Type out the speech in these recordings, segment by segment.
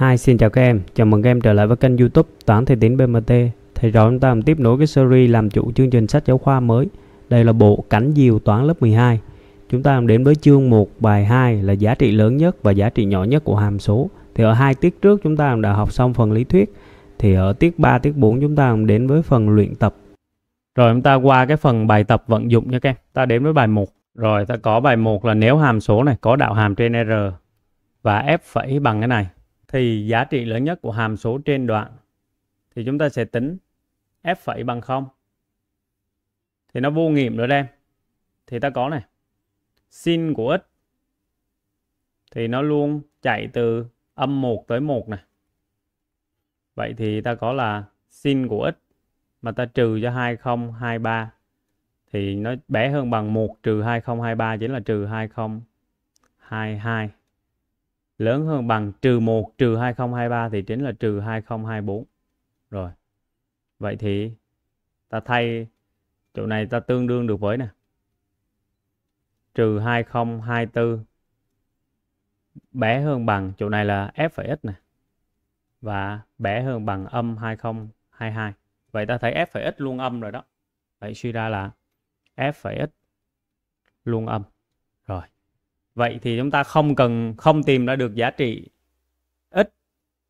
Hi, xin chào các em. Chào mừng các em trở lại với kênh YouTube Toán Thầy Tiến BMT. Thầy trò chúng ta làm tiếp nối cái series làm chủ chương trình sách giáo khoa mới. Đây là bộ Cảnh diều toán lớp 12. Chúng ta làm đến với chương 1 bài 2 là giá trị lớn nhất và giá trị nhỏ nhất của hàm số. Thì ở hai tiết trước chúng ta đã học xong phần lý thuyết. Thì ở tiết 3, tiết 4 chúng ta làm đến với phần luyện tập. Rồi chúng ta qua cái phần bài tập vận dụng nha các em. Ta đến với bài 1. Rồi ta có bài 1 là nếu hàm số này có đạo hàm trên R và f' phẩy bằng cái này thì giá trị lớn nhất của hàm số trên đoạn thì chúng ta sẽ tính f phẩy bằng 0. Thì nó vô nghiệm rồi đây Thì ta có này. Sin của x thì nó luôn chạy từ âm 1 tới 1 này. Vậy thì ta có là sin của x mà ta trừ cho 2023 thì nó bé hơn bằng 1 trừ 2023 chính là trừ 2022 lớn hơn bằng trừ 1 trừ 2023 thì chính là trừ 2024. Rồi. Vậy thì ta thay chỗ này ta tương đương được với nè. Trừ 2024 bé hơn bằng chỗ này là f' nè. Và bé hơn bằng âm 2022. Vậy ta thấy f' luôn âm rồi đó. Vậy suy ra là f' luôn âm vậy thì chúng ta không cần không tìm ra được giá trị ít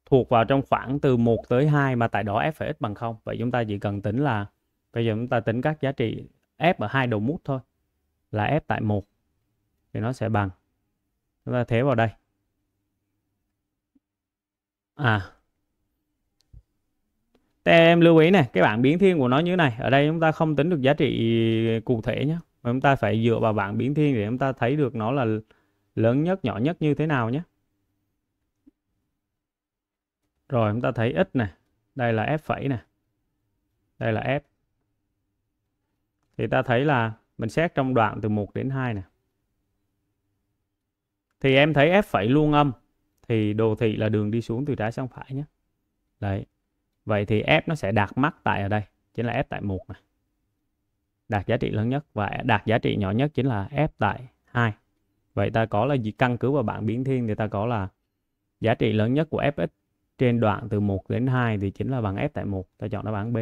thuộc vào trong khoảng từ 1 tới 2 mà tại đó f phải x bằng 0. Vậy chúng ta chỉ cần tính là bây giờ chúng ta tính các giá trị f ở hai đầu mút thôi là f tại 1 thì nó sẽ bằng chúng ta thế vào đây. À Thế em lưu ý này, cái bảng biến thiên của nó như thế này. Ở đây chúng ta không tính được giá trị cụ thể nhé mà chúng ta phải dựa vào bảng biến thiên để chúng ta thấy được nó là lớn nhất nhỏ nhất như thế nào nhé rồi chúng ta thấy x này đây là f phẩy này đây là f thì ta thấy là mình xét trong đoạn từ 1 đến 2 này thì em thấy f phẩy luôn âm thì đồ thị là đường đi xuống từ trái sang phải nhé đấy vậy thì f nó sẽ đạt mắc tại ở đây chính là f tại 1 này đạt giá trị lớn nhất và đạt giá trị nhỏ nhất chính là f tại 2 vậy ta có là gì căn cứ vào bảng biến thiên thì ta có là giá trị lớn nhất của fx trên đoạn từ 1 đến 2 thì chính là bằng f tại 1 ta chọn đáp án B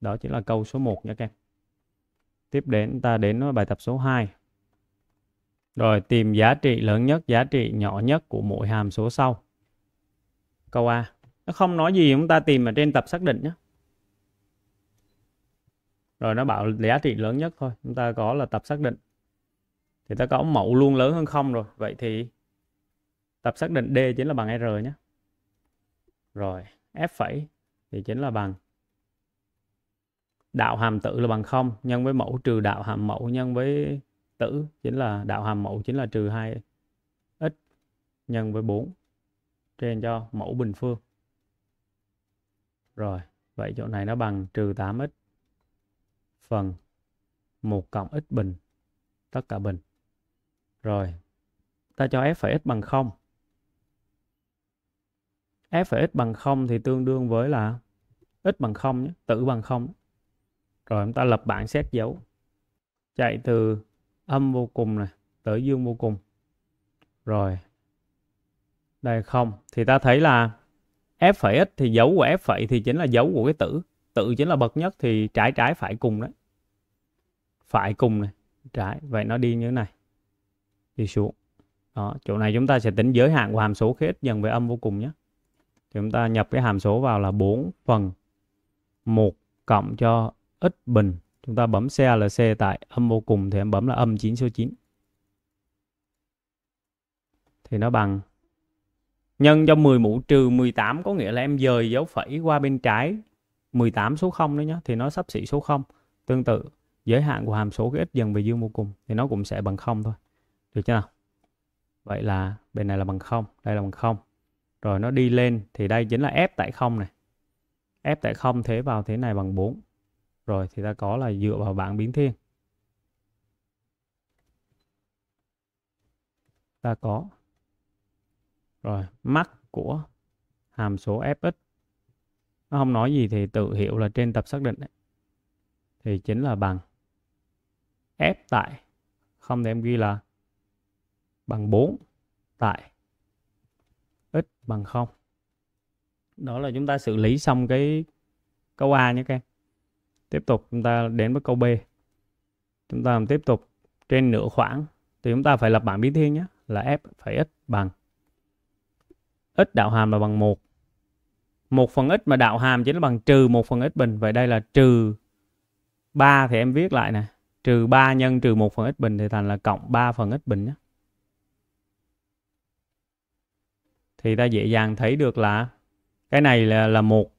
đó chính là câu số 1 nha các em tiếp đến ta đến bài tập số 2 rồi tìm giá trị lớn nhất giá trị nhỏ nhất của mỗi hàm số sau câu A nó không nói gì chúng ta tìm ở trên tập xác định nhé rồi nó bảo giá trị lớn nhất thôi chúng ta có là tập xác định thì ta có mẫu luôn lớn hơn không rồi vậy thì tập xác định D chính là bằng R nhé rồi F phẩy thì chính là bằng đạo hàm tử là bằng không nhân với mẫu trừ đạo hàm mẫu nhân với tử chính là đạo hàm mẫu chính là trừ 2 x nhân với 4 trên cho mẫu bình phương rồi vậy chỗ này nó bằng trừ 8x phần 1 cộng x bình tất cả bình. Rồi, ta cho f phẩy x bằng 0. f phẩy x bằng 0 thì tương đương với là x bằng 0 nhé, tử bằng 0. Rồi chúng ta lập bảng xét dấu. Chạy từ âm vô cùng này tới dương vô cùng. Rồi. Đây không thì ta thấy là f phẩy x thì dấu của f phẩy thì chính là dấu của cái tử tự chính là bậc nhất thì trái trái phải cùng đấy phải cùng này trái vậy nó đi như thế này đi xuống đó chỗ này chúng ta sẽ tính giới hạn của hàm số khi x dần về âm vô cùng nhé chúng ta nhập cái hàm số vào là 4 phần 1 cộng cho x bình chúng ta bấm CLC tại âm vô cùng thì em bấm là âm 9 số 9 thì nó bằng nhân cho 10 mũ trừ 18 có nghĩa là em dời dấu phẩy qua bên trái 18 số 0 nữa nhé thì nó sắp xỉ số 0 tương tự giới hạn của hàm số cái x dần về dương vô cùng thì nó cũng sẽ bằng 0 thôi được chưa nào vậy là bên này là bằng 0 đây là bằng 0 rồi nó đi lên thì đây chính là f tại 0 này f tại 0 thế vào thế này bằng 4 rồi thì ta có là dựa vào bảng biến thiên ta có rồi mắc của hàm số fx nó không nói gì thì tự hiểu là trên tập xác định ấy, thì chính là bằng f tại không thì em ghi là bằng 4 tại x bằng 0 đó là chúng ta xử lý xong cái câu A nhé các em tiếp tục chúng ta đến với câu B chúng ta làm tiếp tục trên nửa khoảng thì chúng ta phải lập bảng biến thiên nhé là f phải x bằng x đạo hàm là bằng 1 một phần x mà đạo hàm chính là bằng trừ một phần x bình. Vậy đây là trừ 3 thì em viết lại nè. Trừ 3 nhân trừ một phần x bình thì thành là cộng 3 phần x bình nhé. Thì ta dễ dàng thấy được là cái này là là một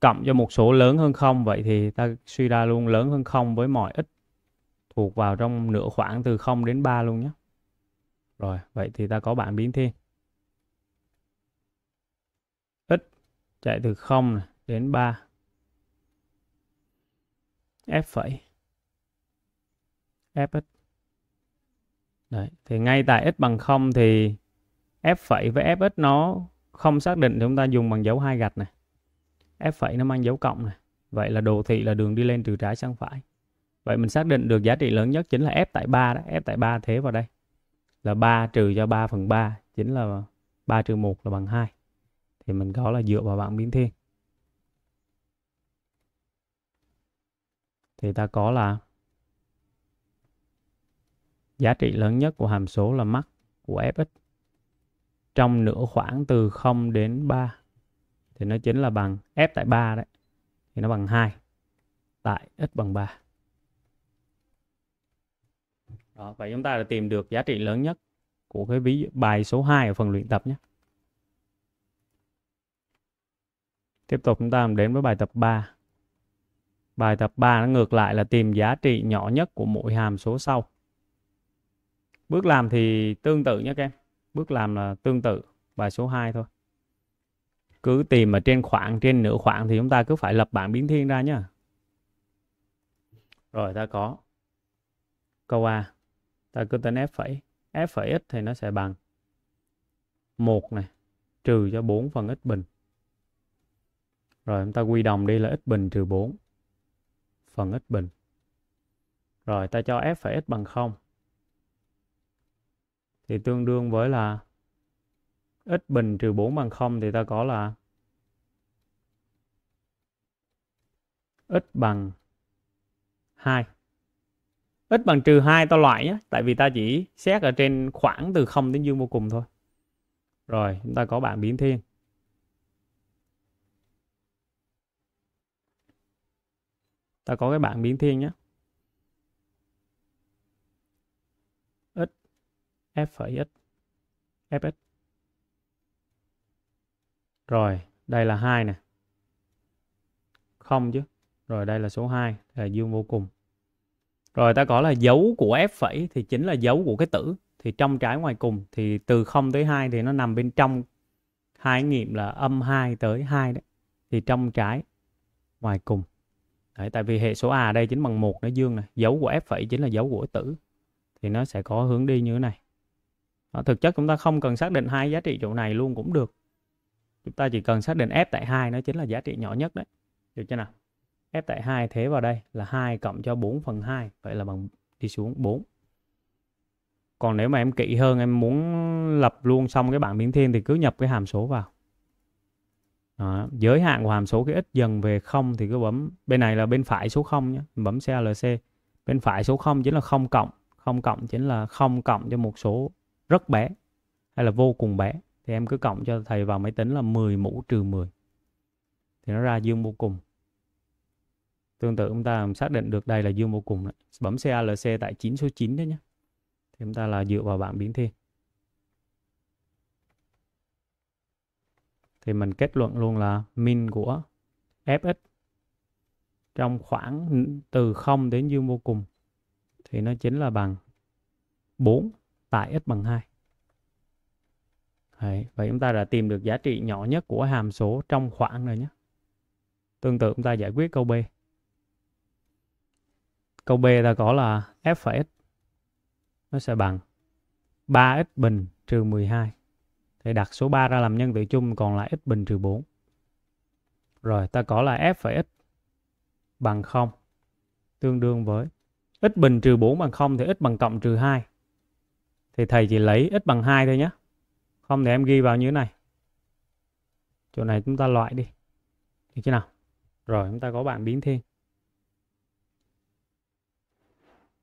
cộng cho một số lớn hơn không vậy thì ta suy ra luôn lớn hơn không với mọi x thuộc vào trong nửa khoảng từ 0 đến 3 luôn nhé. Rồi, vậy thì ta có bạn biến thiên. chạy từ 0 đến 3 f phẩy f Đấy. thì ngay tại x bằng 0 thì f phẩy với fx nó không xác định thì chúng ta dùng bằng dấu hai gạch này f phẩy nó mang dấu cộng này vậy là đồ thị là đường đi lên từ trái sang phải vậy mình xác định được giá trị lớn nhất chính là f tại 3 đó f tại 3 thế vào đây là 3 trừ cho 3 phần 3 chính là 3 trừ 1 là bằng 2 thì mình có là dựa vào bảng biến thiên thì ta có là giá trị lớn nhất của hàm số là max của fx trong nửa khoảng từ 0 đến 3 thì nó chính là bằng f tại 3 đấy thì nó bằng 2 tại x bằng 3 đó, vậy chúng ta đã tìm được giá trị lớn nhất của cái ví bài số 2 ở phần luyện tập nhé Tiếp tục chúng ta đến với bài tập 3. Bài tập 3 nó ngược lại là tìm giá trị nhỏ nhất của mỗi hàm số sau. Bước làm thì tương tự nhé các em. Bước làm là tương tự bài số 2 thôi. Cứ tìm ở trên khoảng, trên nửa khoảng thì chúng ta cứ phải lập bảng biến thiên ra nhá. Rồi ta có câu A. Ta cứ tính f phẩy. f phẩy x thì nó sẽ bằng 1 này trừ cho 4 phần x bình rồi chúng ta quy đồng đi là x bình trừ 4. Phần x bình. Rồi ta cho f phải x bằng 0. Thì tương đương với là x bình trừ 4 bằng 0 thì ta có là x bằng 2. x bằng trừ 2 ta loại nhé. Tại vì ta chỉ xét ở trên khoảng từ 0 đến dương vô cùng thôi. Rồi chúng ta có bảng biến thiên. ta có cái bảng biến thiên nhé x f phẩy x fx rồi đây là hai nè không chứ rồi đây là số 2 là dương vô cùng rồi ta có là dấu của f phẩy thì chính là dấu của cái tử thì trong trái ngoài cùng thì từ 0 tới 2 thì nó nằm bên trong hai nghiệm là âm 2 tới 2 đấy thì trong trái ngoài cùng Đấy, tại vì hệ số A đây chính bằng một nó dương này, dấu của F phẩy chính là dấu của tử. Thì nó sẽ có hướng đi như thế này. Đó, thực chất chúng ta không cần xác định hai giá trị chỗ này luôn cũng được. Chúng ta chỉ cần xác định F tại 2 nó chính là giá trị nhỏ nhất đấy. Được chưa nào? F tại 2 thế vào đây là 2 cộng cho 4 phần 2. Vậy là bằng đi xuống 4. Còn nếu mà em kỹ hơn em muốn lập luôn xong cái bảng biến thiên thì cứ nhập cái hàm số vào đó. giới hạn của hàm số cái x dần về 0 thì cứ bấm bên này là bên phải số 0 nhé mình bấm CLC bên phải số 0 chính là 0 cộng 0 cộng chính là 0 cộng cho một số rất bé hay là vô cùng bé thì em cứ cộng cho thầy vào máy tính là 10 mũ trừ 10 thì nó ra dương vô cùng tương tự chúng ta xác định được đây là dương vô cùng đấy. bấm CALC tại 9 số 9 đấy nhé thì chúng ta là dựa vào bảng biến thiên thì mình kết luận luôn là min của fx trong khoảng từ 0 đến dương vô cùng thì nó chính là bằng 4 tại x bằng 2. Đấy, vậy chúng ta đã tìm được giá trị nhỏ nhất của hàm số trong khoảng rồi nhé. Tương tự chúng ta giải quyết câu B. Câu B ta có là f' x nó sẽ bằng 3x bình trừ 12 thì đặt số 3 ra làm nhân tử chung còn lại x bình trừ 4. Rồi ta có là f phải x bằng 0 tương đương với x bình trừ 4 bằng 0 thì x bằng cộng trừ 2. Thì thầy chỉ lấy x bằng 2 thôi nhé. Không thì em ghi vào như thế này. Chỗ này chúng ta loại đi. Được chưa nào? Rồi chúng ta có bảng biến thiên.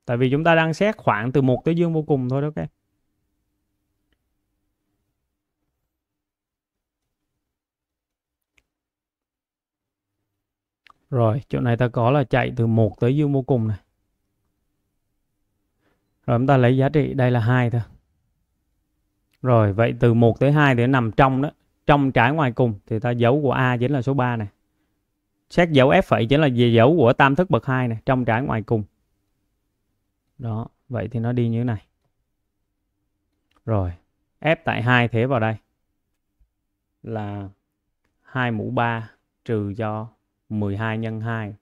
Tại vì chúng ta đang xét khoảng từ 1 tới dương vô cùng thôi đó các em. Rồi, chỗ này ta có là chạy từ 1 tới dương vô cùng này. Rồi chúng ta lấy giá trị đây là 2 thôi. Rồi, vậy từ 1 tới 2 thì nó nằm trong đó. Trong trái ngoài cùng thì ta dấu của A chính là số 3 này. Xét dấu F phẩy chính là gì dấu của tam thức bậc 2 này, trong trái ngoài cùng. Đó, vậy thì nó đi như thế này. Rồi, F tại 2 thế vào đây là 2 mũ 3 trừ cho 12 nhân 2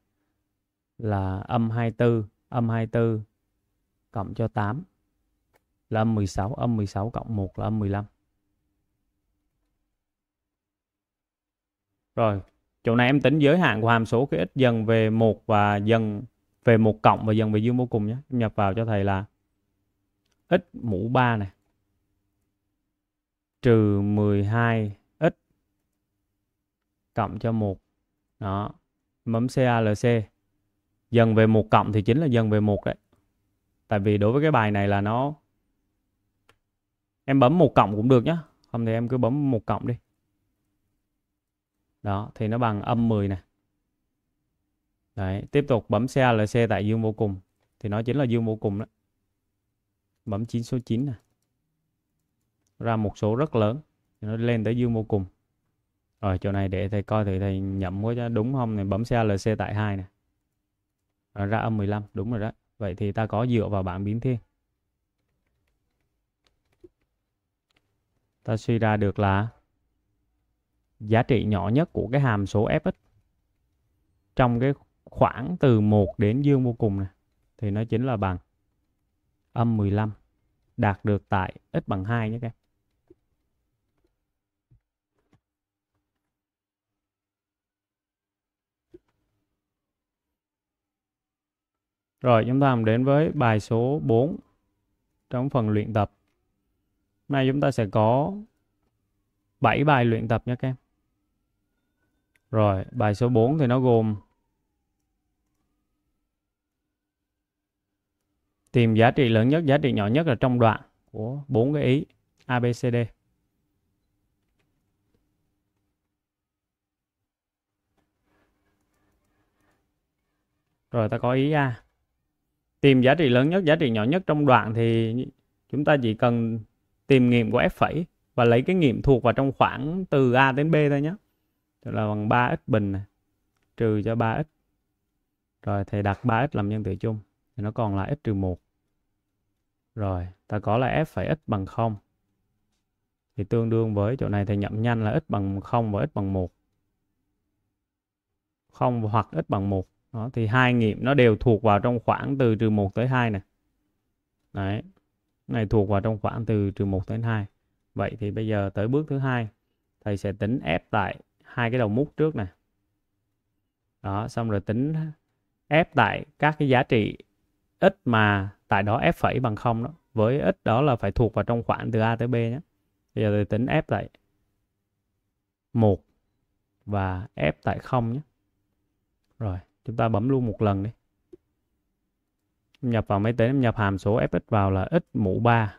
là âm 24, âm 24 cộng cho 8 là âm 16, âm 16 cộng 1 là âm 15. Rồi, chỗ này em tính giới hạn của hàm số cái x dần về 1 và dần về 1 cộng và dần về dương vô cùng nhé. Em nhập vào cho thầy là x mũ 3 này trừ 12 cộng cho 1 đó bấm CALC dần về một cộng thì chính là dần về một đấy tại vì đối với cái bài này là nó em bấm một cộng cũng được nhá không thì em cứ bấm một cộng đi đó thì nó bằng âm 10 này. đấy tiếp tục bấm CALC tại dương vô cùng thì nó chính là dương vô cùng đó bấm 9 số 9 này ra một số rất lớn thì nó lên tới dương vô cùng rồi chỗ này để thầy coi thử thầy nhẩm có đúng không này bấm xe CLC tại 2 này. Rồi, ra âm 15 đúng rồi đó. Vậy thì ta có dựa vào bảng biến thiên. Ta suy ra được là giá trị nhỏ nhất của cái hàm số fx trong cái khoảng từ 1 đến dương vô cùng này thì nó chính là bằng âm 15 đạt được tại x bằng 2 nhé các em. Rồi chúng ta làm đến với bài số 4 trong phần luyện tập. Hôm nay chúng ta sẽ có 7 bài luyện tập nha các em. Rồi, bài số 4 thì nó gồm tìm giá trị lớn nhất, giá trị nhỏ nhất là trong đoạn của bốn cái ý ABCD. Rồi ta có ý A tìm giá trị lớn nhất giá trị nhỏ nhất trong đoạn thì chúng ta chỉ cần tìm nghiệm của f phẩy và lấy cái nghiệm thuộc vào trong khoảng từ a đến b thôi nhé tức là bằng 3x bình này trừ cho 3x rồi thầy đặt 3x làm nhân tử chung thì nó còn là x trừ 1 rồi ta có là f phẩy x bằng 0 thì tương đương với chỗ này thầy nhậm nhanh là x bằng 0 và x bằng 1 0 hoặc x bằng 1 đó, thì hai nghiệm nó đều thuộc vào trong khoảng từ trừ 1 tới 2 này đấy này thuộc vào trong khoảng từ trừ 1 tới 2 vậy thì bây giờ tới bước thứ hai thầy sẽ tính ép tại hai cái đầu mút trước nè đó xong rồi tính ép tại các cái giá trị ít mà tại đó f phẩy bằng không đó với ít đó là phải thuộc vào trong khoảng từ a tới b nhé bây giờ thầy tính f tại 1 và f tại 0 nhé rồi chúng ta bấm luôn một lần đi nhập vào máy tính em nhập hàm số fx vào là x mũ 3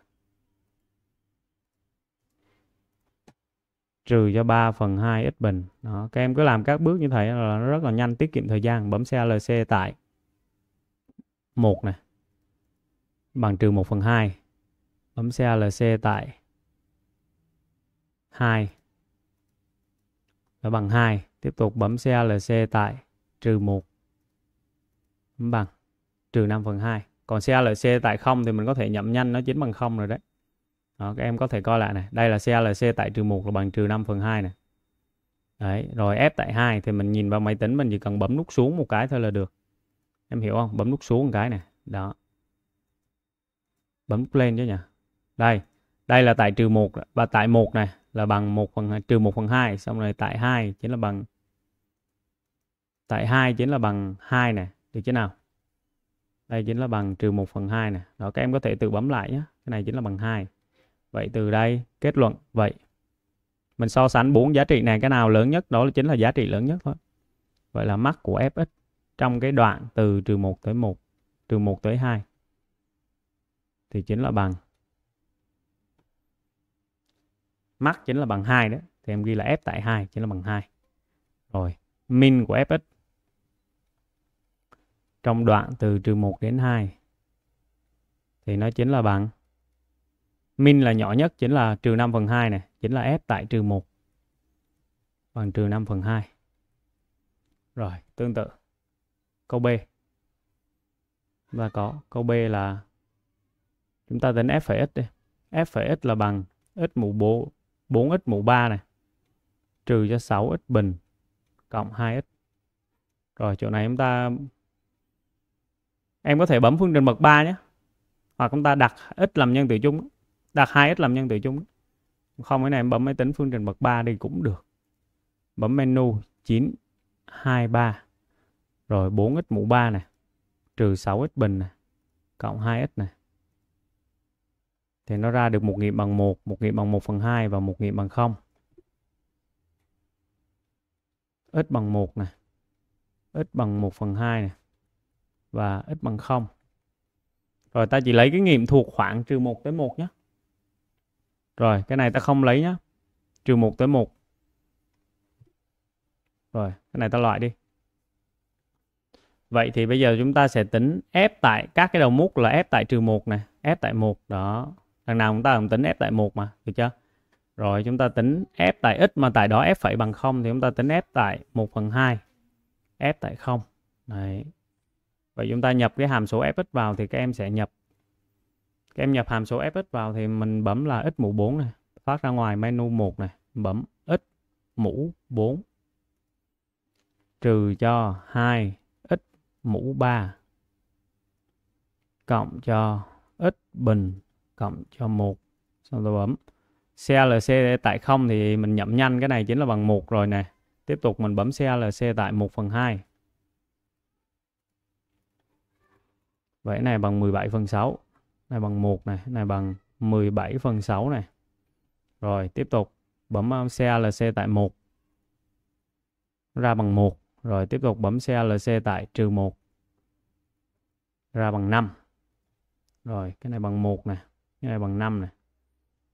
trừ cho 3 phần 2 x bình đó. các em cứ làm các bước như thế là nó rất là nhanh tiết kiệm thời gian bấm CLC tại một này bằng trừ 1 phần 2 bấm CLC tại 2 đó bằng 2 tiếp tục bấm CLC tại trừ 1 bằng trừ 5 phần 2 còn CLC tại 0 thì mình có thể nhẩm nhanh nó chính bằng 0 rồi đấy đó, các em có thể coi lại này đây là CLC tại trừ 1 là bằng trừ 5 phần 2 này đấy rồi F tại 2 thì mình nhìn vào máy tính mình chỉ cần bấm nút xuống một cái thôi là được em hiểu không bấm nút xuống một cái này đó bấm nút lên chứ nhỉ đây đây là tại trừ 1 và tại 1 này là bằng 1 phần trừ 1 phần 2 xong rồi tại 2 chính là bằng tại 2 chính là bằng 2 này được chưa nào đây chính là bằng trừ 1 phần 2 nè đó các em có thể tự bấm lại nhé cái này chính là bằng 2 vậy từ đây kết luận vậy mình so sánh bốn giá trị này cái nào lớn nhất đó chính là giá trị lớn nhất thôi vậy là mắc của fx trong cái đoạn từ trừ 1 tới 1 trừ 1 tới 2 thì chính là bằng mắc chính là bằng 2 đó. thì em ghi là f tại 2 chính là bằng 2 rồi min của fx trong đoạn từ trừ 1 đến 2 thì nó chính là bằng min là nhỏ nhất chính là trừ 5 phần 2 này chính là f tại trừ 1 bằng trừ 5 phần 2 rồi tương tự câu B và có câu B là chúng ta tính f phẩy x đi f phẩy x là bằng x mũ 4 4x mũ 3 này trừ cho 6x bình cộng 2x rồi chỗ này chúng ta em có thể bấm phương trình bậc 3 nhé hoặc chúng ta đặt ít làm nhân tử chung đặt 2x làm nhân tử chung không cái này em bấm máy tính phương trình bậc 3 đi cũng được bấm menu 9 2 3 rồi 4x mũ 3 này trừ 6x bình này cộng 2x này thì nó ra được một nghiệm bằng 1, một nghiệm bằng 1 phần 2 và một nghiệm bằng 0. x bằng 1 này, x bằng 1 phần 2 này, và x bằng 0. Rồi ta chỉ lấy cái nghiệm thuộc khoảng trừ 1 tới 1 nhé. Rồi cái này ta không lấy nhé. Trừ 1 tới 1. Rồi cái này ta loại đi. Vậy thì bây giờ chúng ta sẽ tính f tại các cái đầu mút là f tại trừ 1 này. f tại 1 đó. Đằng nào chúng ta cũng tính f tại 1 mà. Được chưa? Rồi chúng ta tính f tại x mà tại đó f phải bằng 0 thì chúng ta tính f tại 1 phần 2. f tại 0. Đấy. Vậy chúng ta nhập cái hàm số fx vào thì các em sẽ nhập các em nhập hàm số fx vào thì mình bấm là x mũ 4 này, phát ra ngoài menu 1 này, bấm x mũ 4 trừ cho 2 x mũ 3 cộng cho x bình cộng cho 1 xong rồi bấm CLC tại 0 thì mình nhậm nhanh cái này chính là bằng 1 rồi nè tiếp tục mình bấm CLC tại 1 phần 2 Vậy này bằng 17 phần 6. Này bằng 1 này. Này bằng 17 phần 6 này. Rồi tiếp tục. Bấm CLC um, tại 1. Ra bằng 1. Rồi tiếp tục bấm CLC tại trừ 1. Ra bằng 5. Rồi cái này bằng 1 này. Cái này bằng 5 này.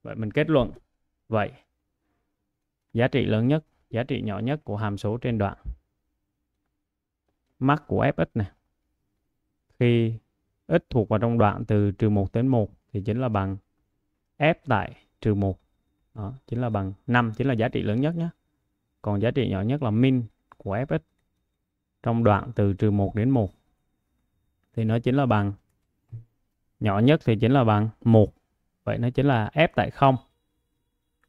Vậy mình kết luận. Vậy giá trị lớn nhất, giá trị nhỏ nhất của hàm số trên đoạn mắc của fx này khi x thuộc vào trong đoạn từ trừ 1 đến 1 thì chính là bằng f tại trừ 1 đó, chính là bằng 5 chính là giá trị lớn nhất nhé còn giá trị nhỏ nhất là min của fx trong đoạn từ trừ 1 đến 1 thì nó chính là bằng nhỏ nhất thì chính là bằng 1 vậy nó chính là f tại 0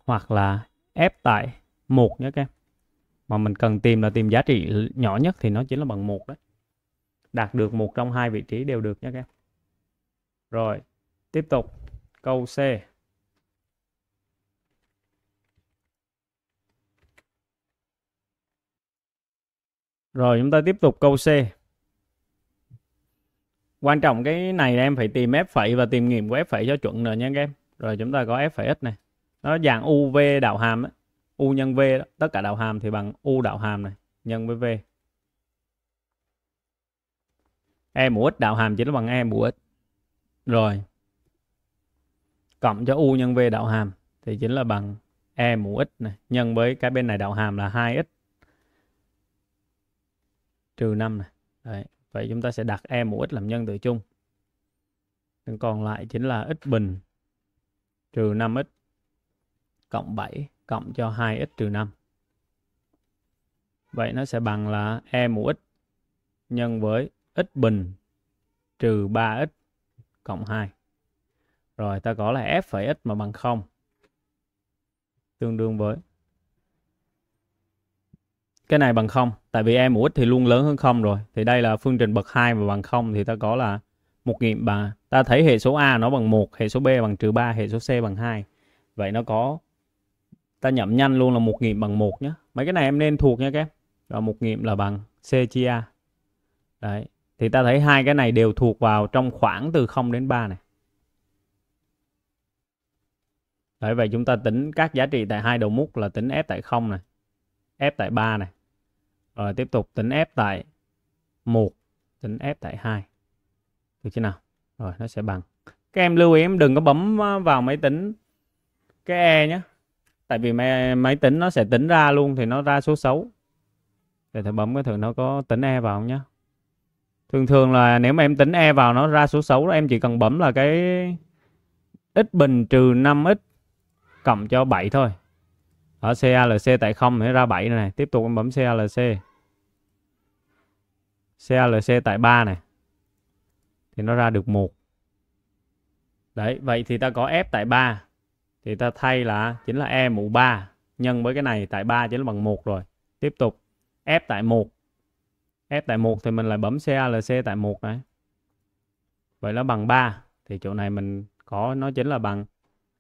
hoặc là f tại 1 nhé các em mà mình cần tìm là tìm giá trị nhỏ nhất thì nó chính là bằng 1 đấy đạt được một trong hai vị trí đều được nhé các em rồi tiếp tục câu C Rồi chúng ta tiếp tục câu C. Quan trọng cái này em phải tìm f phẩy và tìm nghiệm của f phẩy cho chuẩn rồi nha các em. Rồi chúng ta có f phẩy x này. Nó dạng UV đạo hàm ấy. U nhân V đó. Tất cả đạo hàm thì bằng U đạo hàm này nhân với V. E mũ x đạo hàm chỉ là bằng E mũ x. Rồi. Cộng cho U nhân V đạo hàm thì chính là bằng E mũ x này. Nhân với cái bên này đạo hàm là 2x. Trừ 5 này. Đấy. Vậy chúng ta sẽ đặt E mũ x làm nhân tử chung. Còn lại chính là x bình trừ 5x cộng 7 cộng cho 2x trừ 5. Vậy nó sẽ bằng là E mũ x nhân với x bình trừ 3x cộng 2. Rồi ta có là f phẩy x mà bằng 0 tương đương với cái này bằng 0 tại vì em mũ x thì luôn lớn hơn 0 rồi thì đây là phương trình bậc 2 mà bằng 0 thì ta có là một nghiệm bà ta thấy hệ số a nó bằng 1 hệ số b bằng trừ 3 hệ số c bằng 2 vậy nó có ta nhẩm nhanh luôn là một nghiệm bằng 1 nhé mấy cái này em nên thuộc nha các em rồi một nghiệm là bằng c chia a đấy thì ta thấy hai cái này đều thuộc vào trong khoảng từ 0 đến 3 này. Đấy, vậy chúng ta tính các giá trị tại hai đầu mút là tính f tại 0 này, f tại 3 này. Rồi tiếp tục tính f tại 1, tính f tại 2. Được chưa nào? Rồi nó sẽ bằng. Các em lưu ý em đừng có bấm ờ, vào máy tính cái e nhé. Tại vì máy, máy tính nó sẽ tính ra luôn thì nó ra số xấu. Để thử bấm cái thử nó có tính e vào không nhé thường thường là nếu mà em tính e vào nó ra số xấu đó, em chỉ cần bấm là cái ít bình trừ 5 ít cộng cho 7 thôi ở CALC tại không thì ra 7 này tiếp tục em bấm CALC CALC tại 3 này thì nó ra được một đấy vậy thì ta có F tại 3 thì ta thay là chính là E mũ 3 nhân với cái này tại 3 chính là bằng 1 rồi tiếp tục F tại 1 F tại 1 thì mình lại bấm CALC tại 1 này. Vậy nó bằng 3. Thì chỗ này mình có nó chính là bằng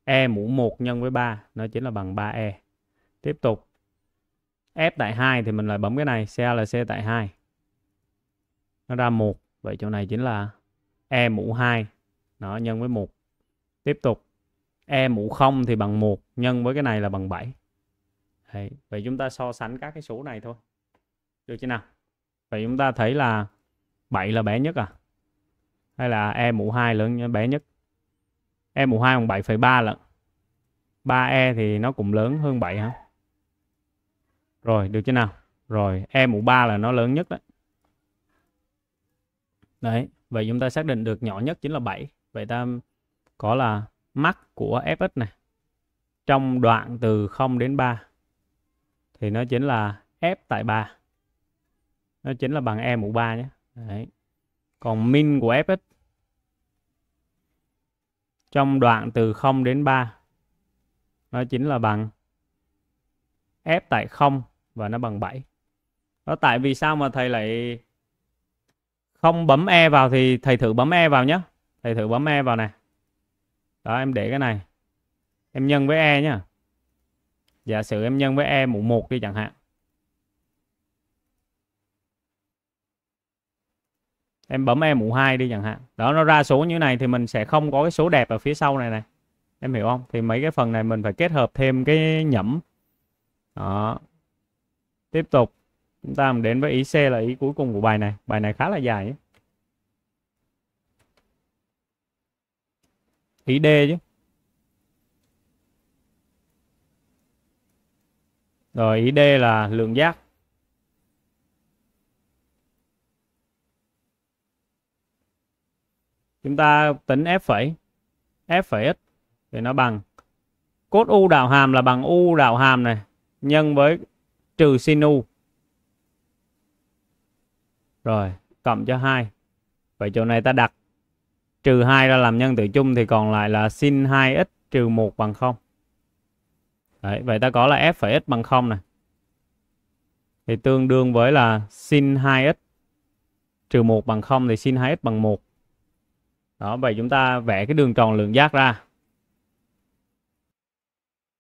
E mũ 1 nhân với 3. Nó chính là bằng 3E. Tiếp tục. F tại 2 thì mình lại bấm cái này. CALC tại 2. Nó ra 1. Vậy chỗ này chính là E mũ 2. Nó nhân với 1. Tiếp tục. E mũ 0 thì bằng 1. Nhân với cái này là bằng 7. Đấy. Vậy chúng ta so sánh các cái số này thôi. Được chưa nào? Vậy chúng ta thấy là 7 là bé nhất à? Hay là E mũ 2 lớn bé nhất? E mũ 2 bằng 7,3 lận. 3E thì nó cũng lớn hơn 7 hả? Rồi, được chưa nào? Rồi, E mũ 3 là nó lớn nhất đấy. Đấy, vậy chúng ta xác định được nhỏ nhất chính là 7. Vậy ta có là max của Fx này. Trong đoạn từ 0 đến 3 thì nó chính là F tại 3 nó chính là bằng e mũ 3 nhé Đấy. còn min của fx trong đoạn từ 0 đến 3 nó chính là bằng f tại 0 và nó bằng 7 đó tại vì sao mà thầy lại không bấm e vào thì thầy thử bấm e vào nhé thầy thử bấm e vào này đó em để cái này em nhân với e nhá giả sử em nhân với e mũ 1 đi chẳng hạn em bấm em mũ 2 đi chẳng hạn đó nó ra số như này thì mình sẽ không có cái số đẹp ở phía sau này này em hiểu không thì mấy cái phần này mình phải kết hợp thêm cái nhẩm đó tiếp tục chúng ta đến với ý C là ý cuối cùng của bài này bài này khá là dài ý, ý D chứ rồi ý D là lượng giác chúng ta tính f phẩy f phẩy x thì nó bằng cốt u đạo hàm là bằng u đạo hàm này nhân với trừ sin u rồi cộng cho 2 vậy chỗ này ta đặt trừ 2 ra làm nhân tử chung thì còn lại là sin 2x trừ 1 bằng 0 Đấy, vậy ta có là f phẩy x bằng 0 này thì tương đương với là sin 2x trừ 1 bằng 0 thì sin 2x bằng 1 đó vậy chúng ta vẽ cái đường tròn lượng giác ra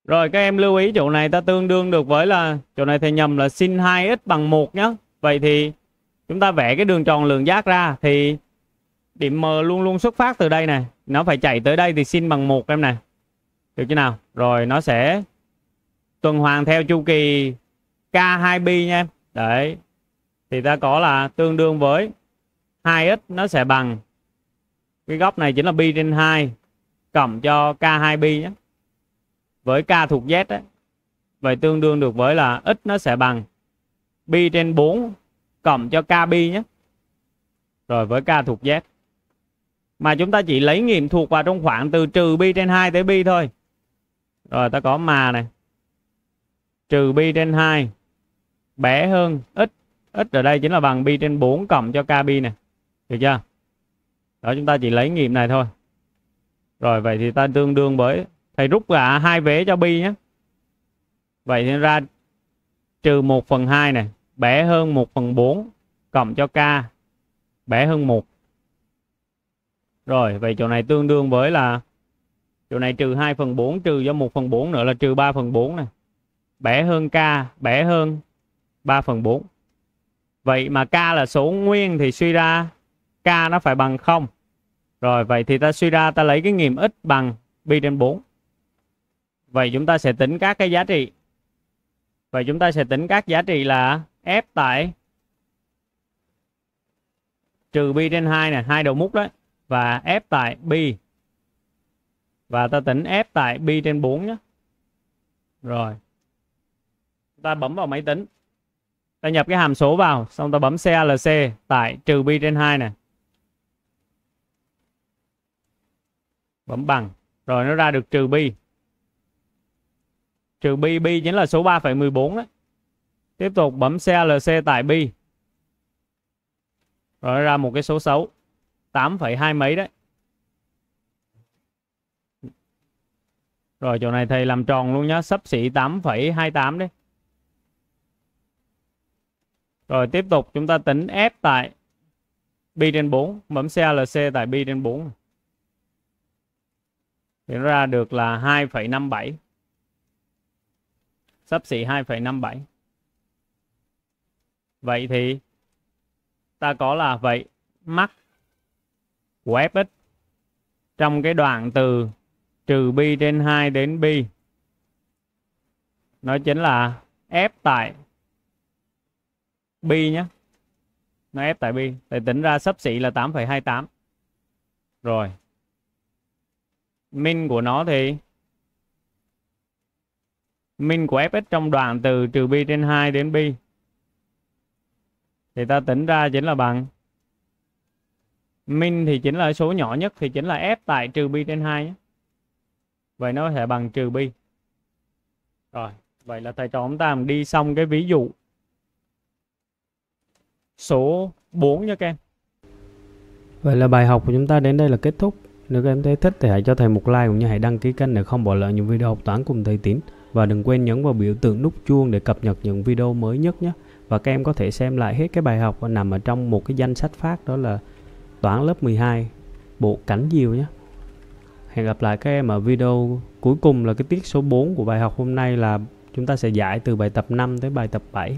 rồi các em lưu ý chỗ này ta tương đương được với là chỗ này thầy nhầm là sin 2x bằng 1 nhé. Vậy thì chúng ta vẽ cái đường tròn lượng giác ra thì điểm M luôn luôn xuất phát từ đây này. Nó phải chạy tới đây thì sin bằng 1 em này. Được chưa nào? Rồi nó sẽ tuần hoàn theo chu kỳ K2B nha em. Đấy. Thì ta có là tương đương với 2x nó sẽ bằng cái góc này chính là pi trên 2 cộng cho k2 pi nhé với k thuộc z đấy vậy tương đương được với là x nó sẽ bằng pi trên 4 cộng cho k pi nhé rồi với k thuộc z mà chúng ta chỉ lấy nghiệm thuộc vào trong khoảng từ trừ pi trên 2 tới pi thôi rồi ta có mà này trừ pi trên 2 bé hơn x x ở đây chính là bằng pi trên 4 cộng cho k pi này được chưa đó chúng ta chỉ lấy nghiệm này thôi rồi vậy thì ta tương đương với thầy rút cả hai vế cho bi nhé vậy thì ra trừ 1 phần 2 này bé hơn 1 phần 4 cộng cho k bé hơn 1 rồi vậy chỗ này tương đương với là chỗ này trừ 2 phần 4 trừ cho 1 phần 4 nữa là trừ 3 phần 4 này bé hơn k bé hơn 3 phần 4 vậy mà k là số nguyên thì suy ra k nó phải bằng 0 rồi vậy thì ta suy ra ta lấy cái nghiệm x bằng pi trên 4 vậy chúng ta sẽ tính các cái giá trị vậy chúng ta sẽ tính các giá trị là f tại trừ pi trên 2 này hai đầu mút đấy và f tại pi và ta tính f tại pi trên 4 nhé rồi ta bấm vào máy tính ta nhập cái hàm số vào xong ta bấm CLC tại trừ pi trên 2 này bấm bằng rồi nó ra được trừ bi trừ bi bi chính là số 3,14 đấy tiếp tục bấm CLC tại bi rồi nó ra một cái số xấu 8,2 mấy đấy Rồi chỗ này thầy làm tròn luôn nhá, sấp xỉ 8,28 đi. Rồi tiếp tục chúng ta tính F tại B trên 4, bấm CLC tại B trên 4 thì nó ra được là 2,57 sắp xỉ 2,57 vậy thì ta có là vậy mắc của fx trong cái đoạn từ trừ pi trên 2 đến pi nó chính là f tại pi nhé nó f tại pi thì tính ra sắp xỉ là 8,28 rồi min của nó thì min của fx trong đoạn từ trừ pi trên 2 đến pi thì ta tính ra chính là bằng min thì chính là số nhỏ nhất thì chính là f tại trừ pi trên 2 Vậy nó sẽ bằng trừ pi. Rồi, vậy là thầy trò chúng ta đi xong cái ví dụ số 4 nha các em. Vậy là bài học của chúng ta đến đây là kết thúc. Nếu các em thấy thích thì hãy cho thầy một like cũng như hãy đăng ký kênh để không bỏ lỡ những video học toán cùng thầy Tiến. Và đừng quên nhấn vào biểu tượng nút chuông để cập nhật những video mới nhất nhé. Và các em có thể xem lại hết cái bài học nằm ở trong một cái danh sách phát đó là toán lớp 12 bộ cánh diều nhé. Hẹn gặp lại các em ở video cuối cùng là cái tiết số 4 của bài học hôm nay là chúng ta sẽ giải từ bài tập 5 tới bài tập 7.